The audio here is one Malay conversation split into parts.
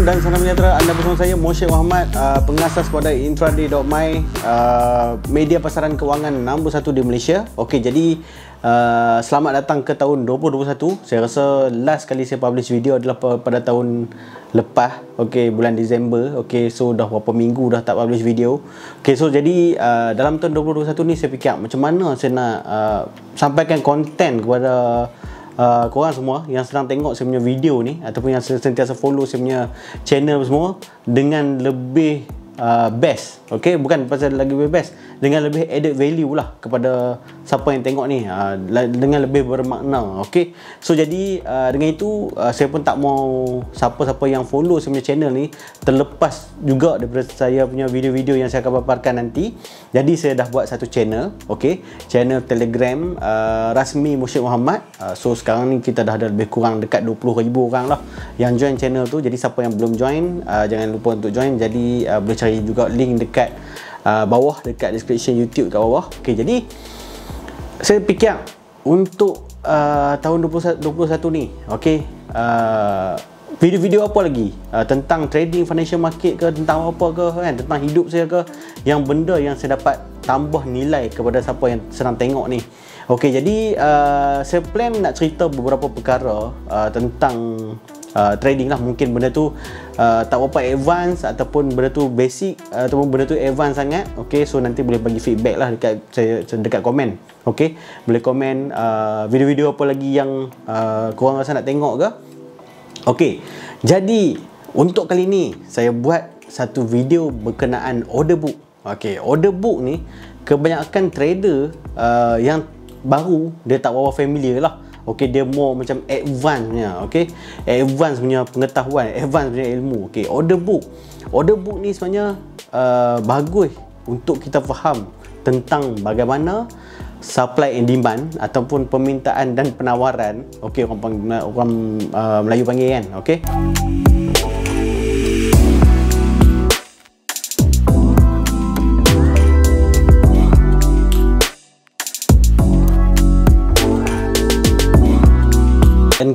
dan salam sejahtera anda bersama saya Moshe Muhammad uh, pengasas kepada intraday.my uh, media pasaran kewangan nombor 1 di Malaysia. Okey jadi uh, selamat datang ke tahun 2021. Saya rasa last kali saya publish video adalah pada tahun lepas. Okey bulan Disember. Okey so dah berapa minggu dah tak publish video. Okey so jadi uh, dalam tahun 2021 ni saya fikir macam mana saya nak uh, sampaikan konten kepada uh, korang semua yang sedang tengok saya punya video ni ataupun yang sentiasa follow saya punya channel semua dengan lebih Uh, best okay? bukan pasal lagi best dengan lebih added value lah kepada siapa yang tengok ni uh, dengan lebih bermakna okay? so jadi uh, dengan itu uh, saya pun tak mau siapa-siapa yang follow saya channel ni terlepas juga daripada saya punya video-video yang saya akan paparkan nanti jadi saya dah buat satu channel okay? channel telegram uh, rasmi Mursyid Muhammad uh, so sekarang ni kita dah ada lebih kurang dekat ribu orang lah yang join channel tu jadi siapa yang belum join uh, jangan lupa untuk join jadi uh, boleh cari saya juga link dekat uh, bawah dekat description YouTube dekat bawah. Okey jadi saya fikir untuk uh, tahun 2021, 2021 ni okey uh, video-video apa lagi uh, tentang trading financial market ke tentang apa ke kan tentang hidup saya ke yang benda yang saya dapat tambah nilai kepada siapa yang sedang tengok ni. Okey jadi uh, saya plan nak cerita beberapa perkara uh, tentang uh, trading lah mungkin benda tu uh, tak apa advance ataupun benda tu basic uh, ataupun benda tu advance sangat okay so nanti boleh bagi feedback lah dekat saya dekat komen okay boleh komen uh, video-video apa lagi yang uh, korang rasa nak tengok ke okay jadi untuk kali ni saya buat satu video berkenaan order book okay order book ni kebanyakan trader uh, yang baru dia tak bawa familiar lah okey dia more macam advance punya okey advance punya pengetahuan advance punya ilmu okey order book order book ni sebenarnya uh, bagus untuk kita faham tentang bagaimana supply and demand ataupun permintaan dan penawaran okey orang orang uh, Melayu panggil kan okey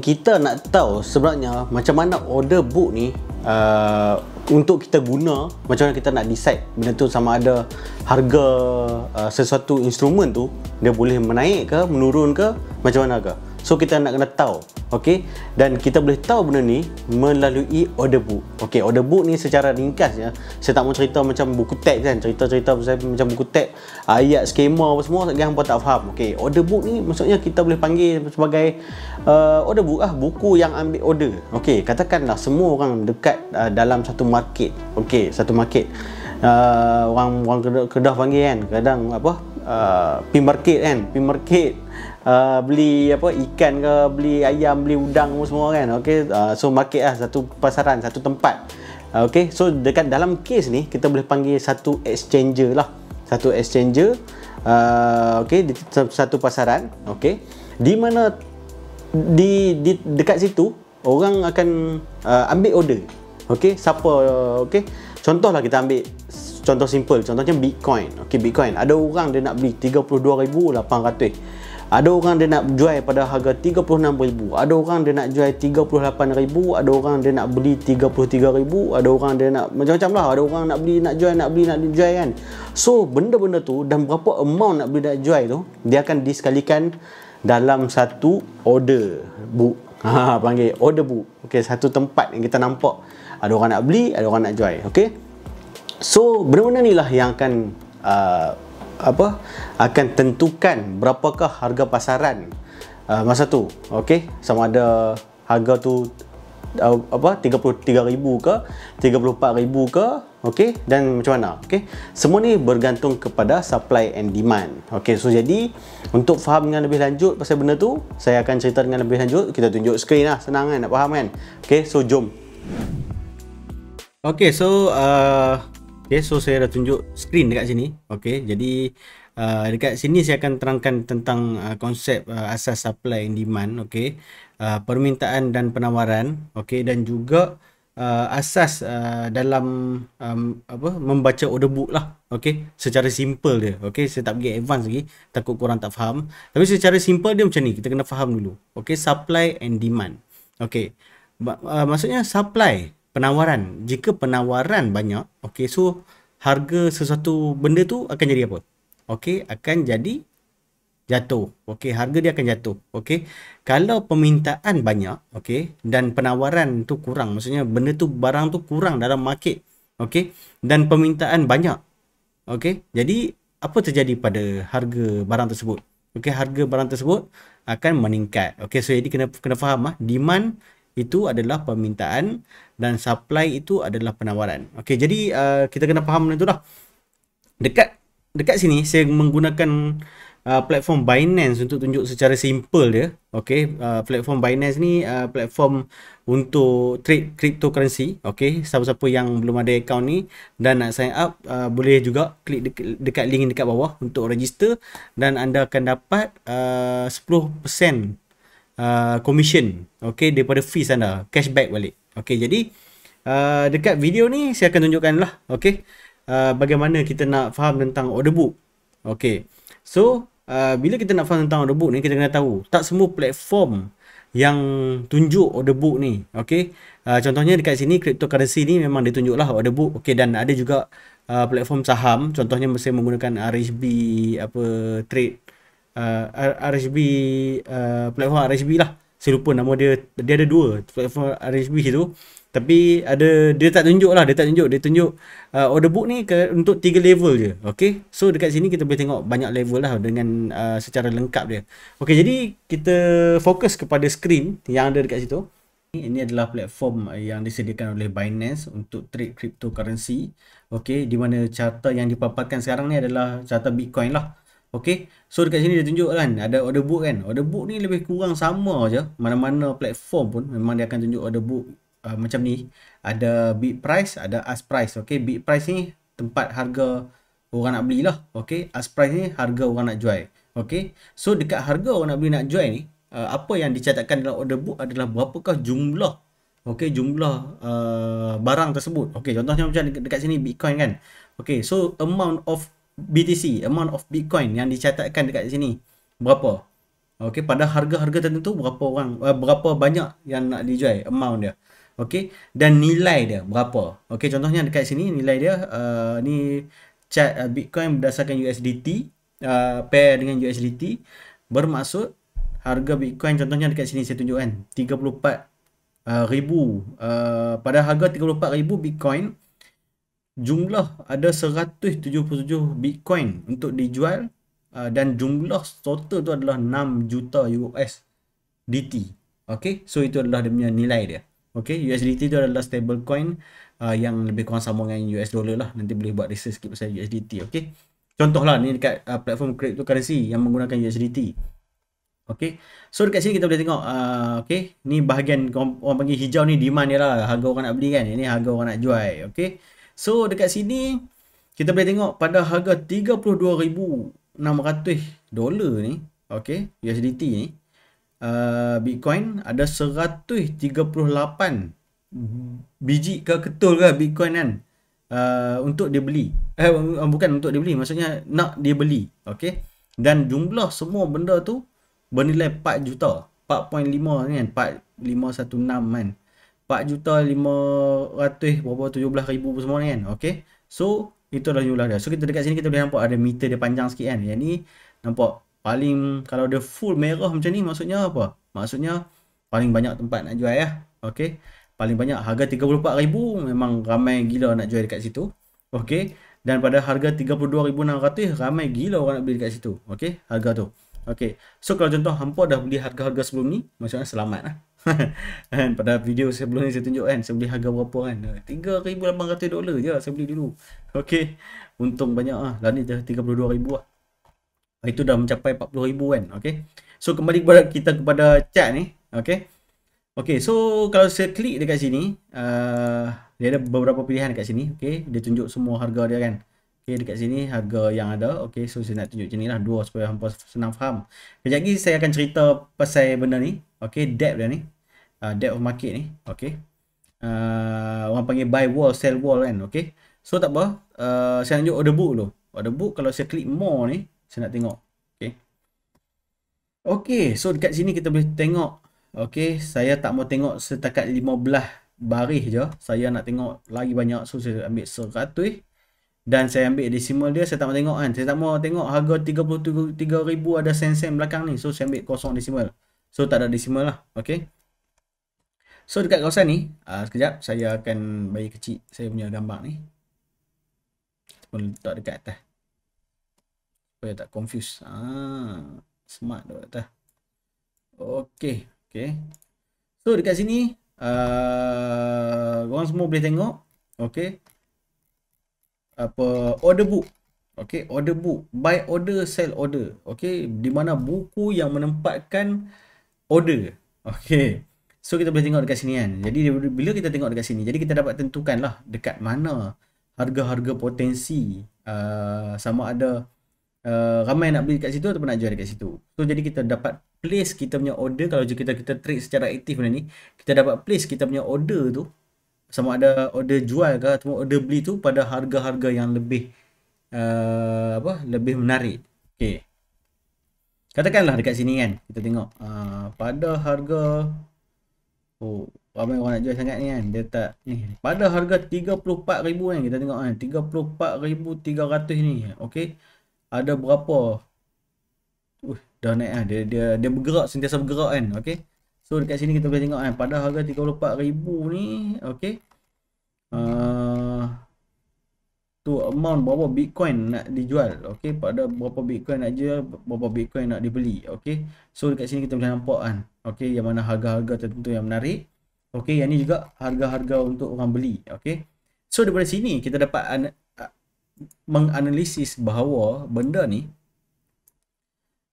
kita nak tahu sebenarnya macam mana order book ni uh, untuk kita guna macam mana kita nak decide benda tu sama ada harga uh, sesuatu instrumen tu dia boleh menaik ke menurun ke macam mana ke So kita nak kena tahu okay? dan kita boleh tahu benda ni melalui order book. Okey order book ni secara ringkas ya. Saya tak mahu cerita macam buku teks kan. Cerita-cerita macam buku teks ah, ayat skema apa semua tak hangpa tak faham. okay? order book ni maksudnya kita boleh panggil sebagai uh, order book ah buku yang ambil order. okay? katakanlah semua orang dekat uh, dalam satu market. okay? satu market. Uh, orang orang kedah panggil kan kadang apa uh, pin market kan pin market uh, beli apa ikan ke beli ayam beli udang semua kan okey uh, so market lah satu pasaran satu tempat uh, okey so dekat dalam case ni kita boleh panggil satu exchanger lah satu exchanger uh, okey satu pasaran okey di mana di, di dekat situ orang akan uh, ambil order okey siapa uh, okey contohlah kita ambil contoh simple contohnya bitcoin okey bitcoin ada orang dia nak beli 32800 ada orang dia nak jual pada harga RM36,000 Ada orang dia nak jual RM38,000 Ada orang dia nak beli RM33,000 Ada orang dia nak macam-macam lah Ada orang nak beli, nak jual, nak beli, nak jual kan So benda-benda tu dan berapa amount nak beli nak jual tu Dia akan diskalikan dalam satu order book ha, Panggil order book okay, Satu tempat yang kita nampak Ada orang nak beli, ada orang nak jual okay? So benda-benda ni lah yang akan uh, apa akan tentukan berapakah harga pasaran uh, masa tu okey sama ada harga tu uh, apa 33000 ke 34000 ke okey dan macam mana okey semua ni bergantung kepada supply and demand okey so jadi untuk faham dengan lebih lanjut pasal benda tu saya akan cerita dengan lebih lanjut kita tunjuk screen lah senang kan nak faham kan okey so jom Okay, so uh, Okay, so saya dah tunjuk screen dekat sini. Okay, jadi uh, dekat sini saya akan terangkan tentang uh, konsep uh, asas supply and demand. Okay, uh, permintaan dan penawaran. Okay, dan juga uh, asas uh, dalam um, apa membaca order book lah. Okay, secara simple dia. Okay, saya tak pergi advance lagi. Takut korang tak faham. Tapi secara simple dia macam ni. Kita kena faham dulu. Okay, supply and demand. Okay, uh, maksudnya supply penawaran. Jika penawaran banyak, okey, so harga sesuatu benda tu akan jadi apa? Okey, akan jadi jatuh. Okey, harga dia akan jatuh. Okey. Kalau permintaan banyak, okey, dan penawaran tu kurang, maksudnya benda tu barang tu kurang dalam market. Okey. Dan permintaan banyak. Okey. Jadi apa terjadi pada harga barang tersebut? Okey, harga barang tersebut akan meningkat. Okey, so jadi kena kena faham ah, demand itu adalah permintaan dan supply itu adalah penawaran. Okey, jadi uh, kita kena faham benda tu lah. Dekat dekat sini saya menggunakan uh, platform Binance untuk tunjuk secara simple dia. Okey, uh, platform Binance ni uh, platform untuk trade cryptocurrency. Okey, siapa-siapa yang belum ada account ni dan nak sign up uh, boleh juga klik de- dekat link dekat bawah untuk register dan anda akan dapat uh, 10% uh, commission okey daripada fees anda cashback balik okey jadi uh, dekat video ni saya akan tunjukkanlah okey uh, bagaimana kita nak faham tentang order book okey so uh, bila kita nak faham tentang order book ni kita kena tahu tak semua platform yang tunjuk order book ni okey uh, contohnya dekat sini cryptocurrency ni memang ditunjuklah order book okey dan ada juga uh, platform saham contohnya mesti menggunakan RHB apa trade uh, RHB uh, platform RHB lah saya lupa nama dia dia ada dua platform RHB tu tapi ada dia tak tunjuk lah dia tak tunjuk dia tunjuk uh, order book ni ke, untuk tiga level je okay so dekat sini kita boleh tengok banyak level lah dengan uh, secara lengkap dia okay jadi kita fokus kepada screen yang ada dekat situ ini adalah platform yang disediakan oleh Binance untuk trade cryptocurrency okay di mana carta yang dipaparkan sekarang ni adalah carta Bitcoin lah Okey, So dekat sini dia tunjuk kan. Ada order book kan. Order book ni lebih kurang sama je. Mana-mana platform pun. Memang dia akan tunjuk order book uh, macam ni. Ada bid price. Ada ask price. okey Bid price ni tempat harga orang nak beli lah. Okay. Ask price ni harga orang nak jual. okey So dekat harga orang nak beli nak jual ni. Uh, apa yang dicatatkan dalam order book adalah berapakah jumlah. okey Jumlah uh, barang tersebut. okey Contohnya macam dekat sini bitcoin kan. okey So amount of BTC, amount of Bitcoin yang dicatatkan dekat sini. Berapa? Okey, pada harga-harga tertentu berapa orang eh, berapa banyak yang nak dijual amount dia. Okey, dan nilai dia berapa? Okey, contohnya dekat sini nilai dia uh, ni chart uh, Bitcoin berdasarkan USDT uh, pair dengan USDT bermaksud harga Bitcoin contohnya dekat sini saya tunjukkan 34 uh, ribu uh, pada harga 34 ribu Bitcoin jumlah ada 177 Bitcoin untuk dijual uh, dan jumlah total tu adalah 6 juta USDT. Okay, so itu adalah dia punya nilai dia. Okay, USDT tu adalah stable coin uh, yang lebih kurang sama dengan US dollar lah. Nanti boleh buat research sikit pasal USDT. Okay, contohlah ni dekat uh, platform cryptocurrency yang menggunakan USDT. Okay, so dekat sini kita boleh tengok, uh, okay, ni bahagian orang, orang panggil hijau ni demand dia lah, harga orang nak beli kan, ini harga orang nak jual, okay. So dekat sini kita boleh tengok pada harga 32,600 dolar ni, okey, USDT ni, uh, Bitcoin ada 138 biji ke ketul ke Bitcoin kan uh, untuk dia beli. Eh uh, bukan untuk dia beli, maksudnya nak dia beli, okey. Dan jumlah semua benda tu bernilai 4 juta. 4.5 kan, 4516 kan. 4 juta 5 ratus berapa 17 ribu pun semua ni kan okey so itu adalah jumlah dia so kita dekat sini kita boleh nampak ada meter dia panjang sikit kan yang ni nampak paling kalau dia full merah macam ni maksudnya apa maksudnya paling banyak tempat nak jual ya okey paling banyak harga 34,000 memang ramai gila nak jual dekat situ okey dan pada harga 32,600 ramai gila orang nak beli dekat situ okey harga tu okey so kalau contoh hampa dah beli harga-harga sebelum ni maksudnya selamat lah kan pada video sebelum ni saya tunjuk kan saya beli harga berapa kan 3800 dolar je saya beli dulu okey untung banyak ah dah ni dah 32000 lah. ah itu dah mencapai 40000 kan okey so kembali kepada kita kepada chat ni okey okey so kalau saya klik dekat sini uh, dia ada beberapa pilihan dekat sini okey dia tunjuk semua harga dia kan Okay, dekat sini harga yang ada. Okay, so saya nak tunjuk jenis lah dua supaya hampa senang faham. Kejap lagi saya akan cerita pasal benda ni. Okay, depth dia ni uh, depth of market ni okey uh, orang panggil buy wall sell wall kan okey so tak apa uh, saya tunjuk order book dulu order book kalau saya klik more ni saya nak tengok okey okey so dekat sini kita boleh tengok okey saya tak mau tengok setakat 15 baris je saya nak tengok lagi banyak so saya ambil 100 eh. Dan saya ambil decimal dia, saya tak mau tengok kan. Saya tak mau tengok harga RM33,000 ada sen-sen belakang ni. So, saya ambil kosong decimal. So, tak ada decimal lah. Okay. So dekat kawasan ni, uh, sekejap saya akan bagi kecil saya punya gambar ni. Ataupun letak dekat atas. Supaya tak confuse. Ah, smart dekat atas. Okay, okay. So dekat sini, uh, korang semua boleh tengok. Okay. Apa, order book. Okay, order book. Buy order, sell order. Okay, di mana buku yang menempatkan order. Okay. So kita boleh tengok dekat sini kan. Jadi bila kita tengok dekat sini, jadi kita dapat tentukan lah dekat mana harga-harga potensi uh, sama ada uh, ramai nak beli dekat situ ataupun nak jual dekat situ. So jadi kita dapat place kita punya order kalau kita kita trade secara aktif benda ni, kita dapat place kita punya order tu sama ada order jual ke ataupun order beli tu pada harga-harga yang lebih uh, apa lebih menarik. Okey. Katakanlah dekat sini kan kita tengok uh, pada harga Oh, ramai orang nak jual sangat ni kan. Dia tak ni. Pada harga 34,000 kan kita tengok kan. 34,300 ni. Okey. Ada berapa? Uh, dah naik lah. Dia, dia, dia bergerak, sentiasa bergerak kan. Okey. So, dekat sini kita boleh tengok kan. Pada harga 34,000 ni. Okey. Haa. Uh, amount berapa bitcoin nak dijual okay? pada berapa bitcoin nak jual berapa bitcoin nak dibeli okay? so dekat sini kita boleh nampak kan okey yang mana harga-harga tertentu yang menarik okay? yang ni juga harga-harga untuk orang beli okay? so daripada sini kita dapat an- menganalisis bahawa benda ni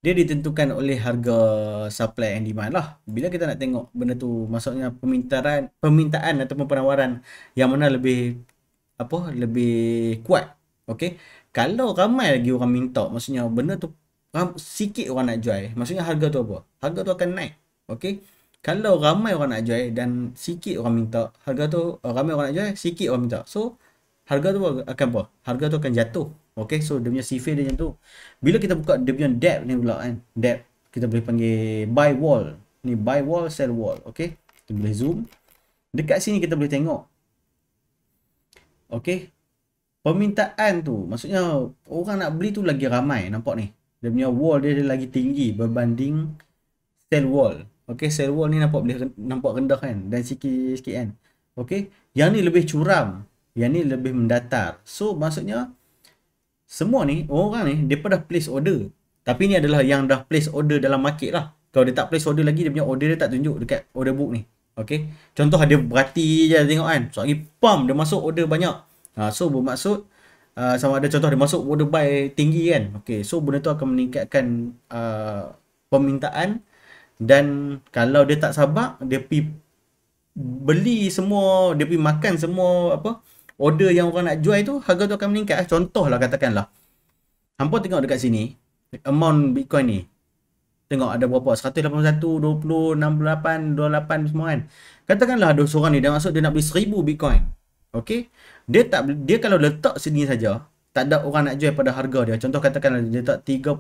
dia ditentukan oleh harga supply and demand lah. Bila kita nak tengok benda tu, maksudnya permintaan, permintaan ataupun penawaran yang mana lebih apa lebih kuat okey kalau ramai lagi orang minta maksudnya benda tu ram, sikit orang nak jual maksudnya harga tu apa harga tu akan naik okey kalau ramai orang nak jual dan sikit orang minta harga tu eh, ramai orang nak jual sikit orang minta so harga tu akan apa harga tu akan jatuh okey so dia punya CV dia macam tu bila kita buka dia punya debt ni pula kan debt kita boleh panggil buy wall ni buy wall sell wall okey kita boleh zoom dekat sini kita boleh tengok Okay. Permintaan tu. Maksudnya orang nak beli tu lagi ramai. Nampak ni. Dia punya wall dia, dia lagi tinggi berbanding sell wall. Okay. Sell wall ni nampak nampak rendah kan. Dan sikit-sikit kan. Okay. Yang ni lebih curam. Yang ni lebih mendatar. So maksudnya semua ni orang ni dia dah place order. Tapi ni adalah yang dah place order dalam market lah. Kalau dia tak place order lagi dia punya order dia tak tunjuk dekat order book ni. Okay. Contoh ada berhati je tengok kan. So, hari pam dia masuk order banyak. Ha, so, bermaksud uh, sama ada contoh dia masuk order buy tinggi kan. Okay. So, benda tu akan meningkatkan uh, permintaan dan kalau dia tak sabar, dia pergi beli semua, dia pergi makan semua apa order yang orang nak jual tu, harga tu akan meningkat. Contohlah katakanlah. Hampa tengok dekat sini, amount Bitcoin ni, Tengok ada berapa 181, 20, 68, 28 semua kan Katakanlah ada seorang ni dah masuk dia nak beli 1000 Bitcoin Okay Dia tak dia kalau letak sini saja Tak ada orang nak jual pada harga dia Contoh katakanlah dia letak 30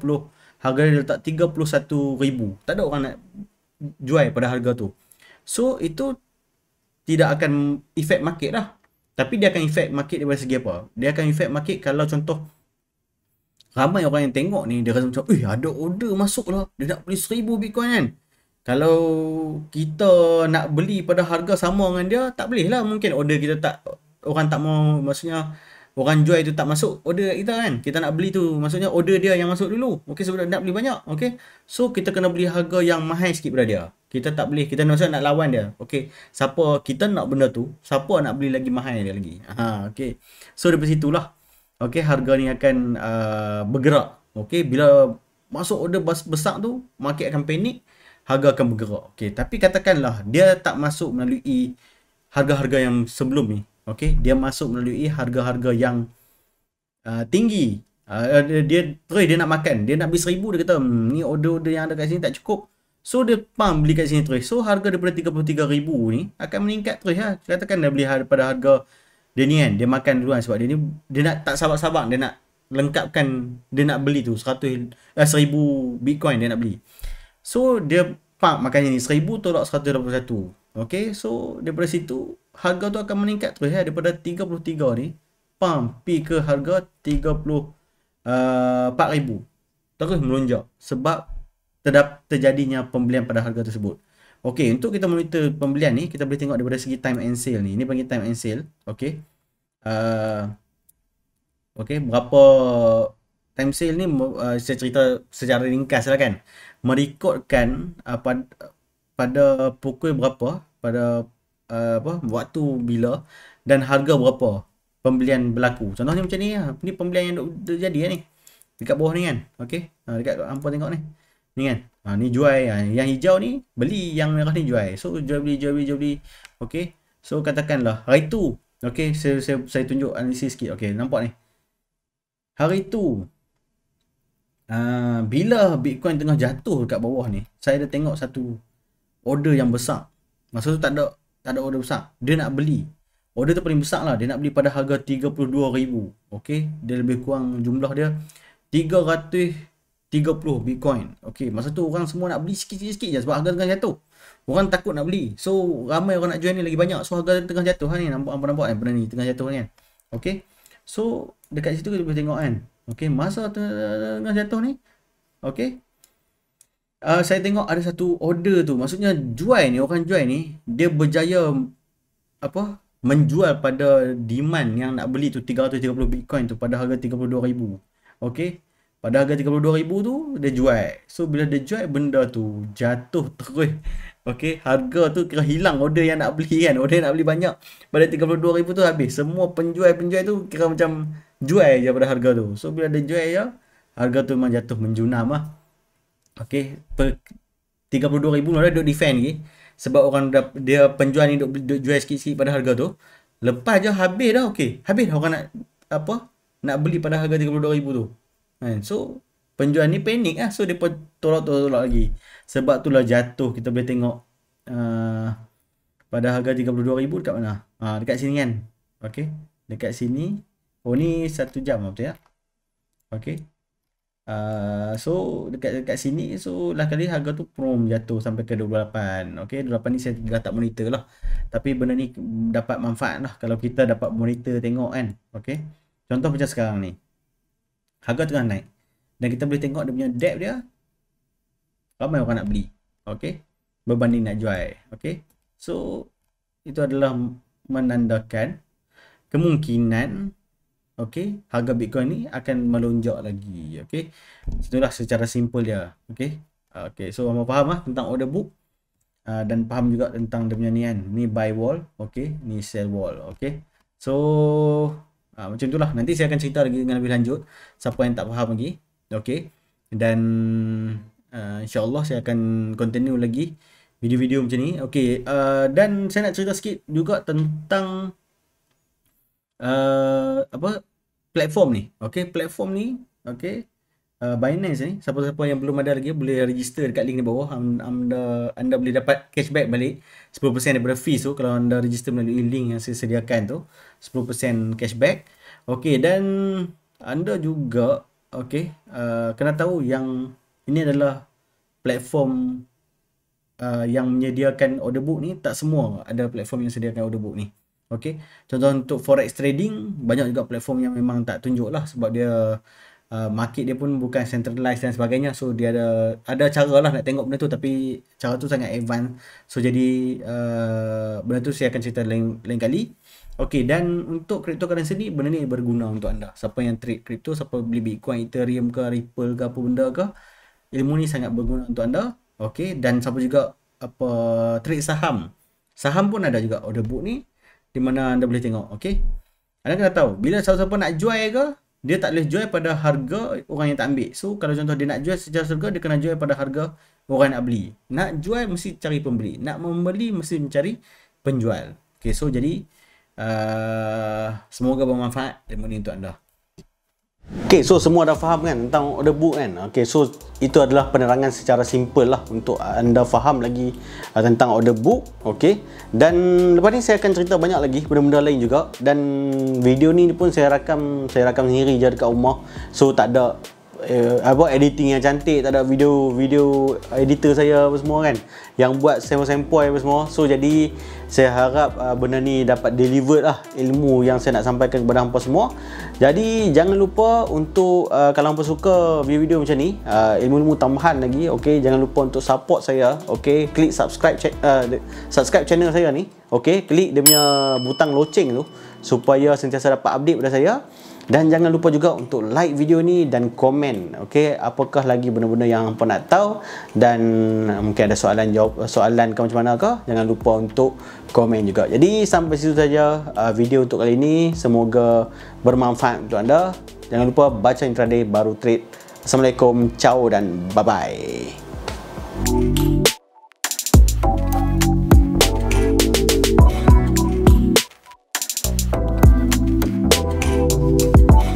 Harga dia letak 31,000 Tak ada orang nak jual pada harga tu So itu tidak akan efek market lah Tapi dia akan efek market daripada segi apa? Dia akan efek market kalau contoh ramai orang yang tengok ni dia rasa macam eh ada order masuk lah dia nak beli seribu bitcoin kan kalau kita nak beli pada harga sama dengan dia tak boleh lah mungkin order kita tak orang tak mau maksudnya orang jual itu tak masuk order kita kan kita nak beli tu maksudnya order dia yang masuk dulu okey sebab nak beli banyak okey so kita kena beli harga yang mahal sikit pada dia kita tak boleh kita nak nak lawan dia okey siapa kita nak benda tu siapa nak beli lagi mahal dia lagi ha okey so dari situlah lah okey harga ni akan uh, bergerak okey bila masuk order besar tu market akan panik harga akan bergerak okey tapi katakanlah dia tak masuk melalui harga-harga yang sebelum ni okey dia masuk melalui harga-harga yang uh, tinggi uh, dia dia, terus dia nak makan dia nak beli 1000 dia kata hmm, ni order-order yang ada kat sini tak cukup So dia pump beli kat sini terus. So harga daripada 33,000 ni akan meningkat terus lah. Ya. Katakan dia beli daripada harga dia ni kan, dia makan duluan sebab dia ni dia nak tak sabar-sabar dia nak lengkapkan dia nak beli tu 100 eh, 1000 Bitcoin dia nak beli. So dia pump makanya ni 1000 tolak 181. Okay so daripada situ harga tu akan meningkat terus ya eh, daripada 33 ni pump pi ke harga 30 uh, 4000. Terus melonjak sebab terdap terjadinya pembelian pada harga tersebut. Okey, untuk kita monitor pembelian ni, kita boleh tengok daripada segi time and sale ni. Ini panggil time and sale. Okey. Uh, Okey, berapa time sale ni uh, saya cerita secara ringkas lah kan. Merekodkan uh, ah, pada, pada pukul berapa, pada uh, apa waktu bila dan harga berapa pembelian berlaku. Contohnya macam ni lah. Ni pembelian yang duk, jadi lah ni. Dekat bawah ni kan. Okey, uh, dekat hampa tengok ni. Ni kan. Ha, ni jual. Ha. Yang hijau ni beli. Yang merah ni jual. So jual beli, jual beli, jual beli. Okay. So katakanlah hari tu. Okay. Saya, saya, saya tunjuk analisis sikit. Okay. Nampak ni. Hari tu. Uh, bila Bitcoin tengah jatuh dekat bawah ni. Saya dah tengok satu order yang besar. Masa tu tak ada, tak ada order besar. Dia nak beli. Order tu paling besar lah. Dia nak beli pada harga 32,000. Okay. Dia lebih kurang jumlah dia. 300 30 Bitcoin. Okey, masa tu orang semua nak beli sikit-sikit je sebab harga tengah jatuh. Orang takut nak beli. So, ramai orang nak join ni lagi banyak. So, harga tengah jatuh kan ni. Nampak apa nampak kan benda ni tengah jatuh kan. Okey. So, dekat situ kita boleh tengok kan. Okey, masa tengah jatuh ni. Okey. Uh, saya tengok ada satu order tu. Maksudnya jual ni, orang jual ni, dia berjaya apa? menjual pada demand yang nak beli tu 330 Bitcoin tu pada harga 32,000. Okey. Pada harga 32000 tu dia jual. So bila dia jual benda tu jatuh terus. Okay, harga tu kira hilang order yang nak beli kan. Order yang nak beli banyak. Pada 32000 tu habis. Semua penjual-penjual tu kira macam jual je pada harga tu. So bila dia jual ya, harga tu memang jatuh menjunam lah. Okay, per 32000 ni dia duk defend lagi. Sebab orang dah, dia penjual ni duk, jual sikit-sikit pada harga tu. Lepas je habis dah Okay, Habis orang nak apa? Nak beli pada harga 32000 tu. Kan? So penjual ni panik lah. So dia tolak-tolak lagi. Sebab tu lah jatuh kita boleh tengok uh, pada harga RM32,000 dekat mana? Ha, dekat sini kan? Okay. Dekat sini. Oh ni satu jam betul tak? Ya? Okay. Uh, ah, so dekat dekat sini so lah kali harga tu prom jatuh sampai ke 28 ok 28 ni saya dah tak monitor lah tapi benda ni dapat manfaat lah kalau kita dapat monitor tengok kan ok contoh macam sekarang ni harga tengah naik dan kita boleh tengok dia punya debt dia ramai orang nak beli okey berbanding nak jual okay? so itu adalah menandakan kemungkinan okay? harga bitcoin ni akan melonjak lagi okay? itulah secara simple dia okay? Okay, so apa faham lah tentang order book uh, dan faham juga tentang dia punya ni kan ni buy wall okay? ni sell wall okay? so Ha, macam itulah. Nanti saya akan cerita lagi dengan lebih lanjut. Siapa yang tak faham lagi. Okay. Dan uh, ha, Allah saya akan continue lagi video-video macam ni. Okay. Uh, ha, dan saya nak cerita sikit juga tentang uh, apa platform ni. Okay. Platform ni. Okay uh, Binance ni siapa-siapa yang belum ada lagi boleh register dekat link di bawah anda anda boleh dapat cashback balik 10% daripada fee tu kalau anda register melalui link yang saya sediakan tu 10% cashback okey dan anda juga okey uh, kena tahu yang ini adalah platform uh, yang menyediakan order book ni tak semua ada platform yang sediakan order book ni okey contoh untuk forex trading banyak juga platform yang memang tak tunjuk lah sebab dia Uh, market dia pun bukan centralized dan sebagainya so dia ada ada cara lah nak tengok benda tu tapi cara tu sangat advance so jadi uh, benda tu saya akan cerita lain, lain kali ok dan untuk cryptocurrency ni benda ni berguna untuk anda siapa yang trade crypto siapa beli bitcoin ethereum ke ripple ke apa benda ke ilmu ni sangat berguna untuk anda ok dan siapa juga apa trade saham saham pun ada juga order book ni di mana anda boleh tengok ok anda kena tahu bila siapa-siapa nak jual ke dia tak boleh jual pada harga orang yang tak ambil. So kalau contoh dia nak jual secara harga dia kena jual pada harga orang nak beli. Nak jual mesti cari pembeli. Nak membeli mesti mencari penjual. Okay so jadi uh, semoga bermanfaat demo ni untuk anda. Okay, so semua dah faham kan tentang order book kan? Okay, so itu adalah penerangan secara simple lah untuk anda faham lagi uh, tentang order book. Okay, dan lepas ni saya akan cerita banyak lagi benda-benda lain juga. Dan video ni pun saya rakam, saya rakam sendiri je dekat rumah. So tak ada uh, I buat editing yang cantik tak ada video video editor saya apa semua kan yang buat sempoi-sempoi apa semua so jadi saya harap uh, benda ni dapat deliver lah ilmu yang saya nak sampaikan kepada hampa semua jadi jangan lupa untuk uh, kalau hampa suka video-video macam ni uh, ilmu-ilmu tambahan lagi okay? jangan lupa untuk support saya okay? klik subscribe ch- uh, subscribe channel saya ni okay? klik dia punya butang loceng tu supaya sentiasa dapat update pada saya dan jangan lupa juga untuk like video ni dan komen. Okey, apakah lagi benda-benda yang hangpa nak tahu dan eh, mungkin ada soalan jawab eh, soalan ke macam manakah? Jangan lupa untuk komen juga. Jadi sampai situ saja eh, video untuk kali ini. Semoga bermanfaat untuk anda. Jangan lupa baca intraday baru trade. Assalamualaikum, ciao dan bye-bye. Thank you.